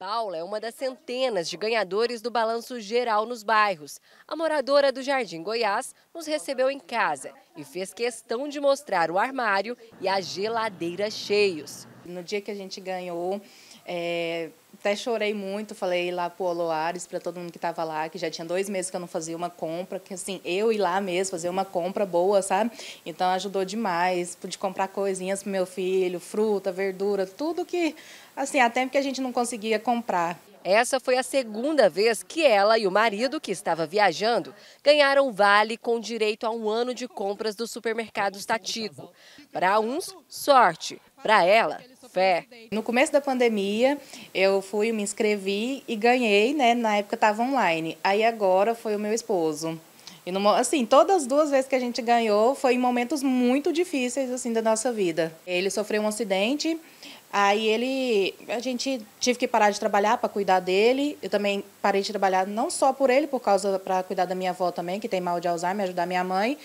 Paula é uma das centenas de ganhadores do Balanço Geral nos bairros. A moradora do Jardim Goiás nos recebeu em casa e fez questão de mostrar o armário e a geladeira cheios. No dia que a gente ganhou, é, até chorei muito, falei lá pro Oloares, para todo mundo que estava lá, que já tinha dois meses que eu não fazia uma compra, que assim, eu ir lá mesmo, fazer uma compra boa, sabe? Então ajudou demais, pude comprar coisinhas pro meu filho, fruta, verdura, tudo que, assim, até porque a gente não conseguia comprar. Essa foi a segunda vez que ela e o marido, que estava viajando, ganharam vale com direito a um ano de compras do supermercado estativo. Para uns, sorte. Para ela, fé. No começo da pandemia, eu fui, me inscrevi e ganhei, né? Na época estava online. Aí agora foi o meu esposo. E numa, assim, todas as duas vezes que a gente ganhou foi em momentos muito difíceis assim da nossa vida. Ele sofreu um acidente, aí ele a gente tive que parar de trabalhar para cuidar dele. Eu também parei de trabalhar não só por ele, por causa para cuidar da minha avó também, que tem mal de Alzheimer, ajudar minha mãe,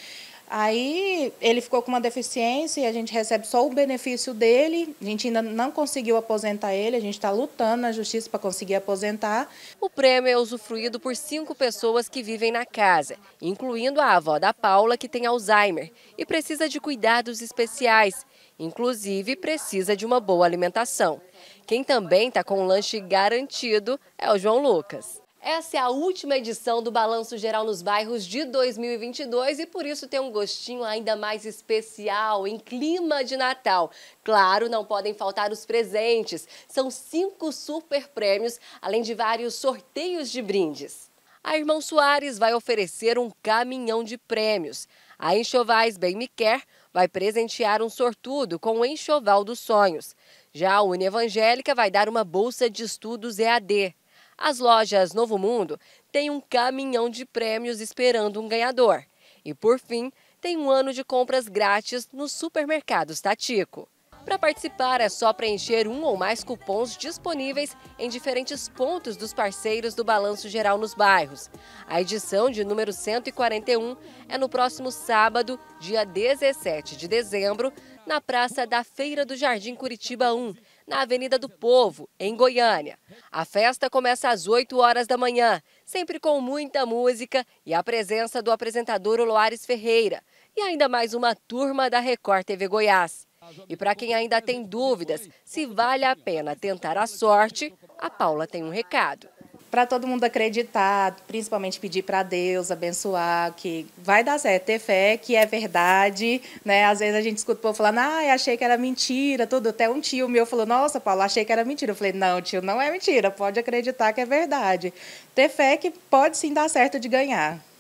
Aí ele ficou com uma deficiência e a gente recebe só o benefício dele. A gente ainda não conseguiu aposentar ele, a gente está lutando na justiça para conseguir aposentar. O prêmio é usufruído por cinco pessoas que vivem na casa, incluindo a avó da Paula, que tem Alzheimer e precisa de cuidados especiais. Inclusive, precisa de uma boa alimentação. Quem também está com um lanche garantido é o João Lucas. Essa é a última edição do Balanço Geral nos Bairros de 2022 e por isso tem um gostinho ainda mais especial, em clima de Natal. Claro, não podem faltar os presentes. São cinco super prêmios, além de vários sorteios de brindes. A Irmão Soares vai oferecer um caminhão de prêmios. A Enxovais Bem Me Quer vai presentear um sortudo com o Enxoval dos Sonhos. Já a Uni Evangélica vai dar uma bolsa de estudos EAD. As lojas Novo Mundo têm um caminhão de prêmios esperando um ganhador. E, por fim, tem um ano de compras grátis nos supermercados Tatico. Para participar é só preencher um ou mais cupons disponíveis em diferentes pontos dos parceiros do Balanço Geral nos bairros. A edição de número 141 é no próximo sábado, dia 17 de dezembro, na Praça da Feira do Jardim Curitiba 1, na Avenida do Povo, em Goiânia. A festa começa às 8 horas da manhã, sempre com muita música e a presença do apresentador Loares Ferreira e ainda mais uma turma da Record TV Goiás. E para quem ainda tem dúvidas se vale a pena tentar a sorte, a Paula tem um recado para todo mundo acreditar, principalmente pedir para Deus abençoar, que vai dar certo, ter fé que é verdade, né? Às vezes a gente escuta o povo falando, ah, achei que era mentira, tudo. Até um tio meu falou, nossa, Paulo, achei que era mentira. Eu falei, não, tio, não é mentira, pode acreditar que é verdade. Ter fé que pode sim dar certo de ganhar.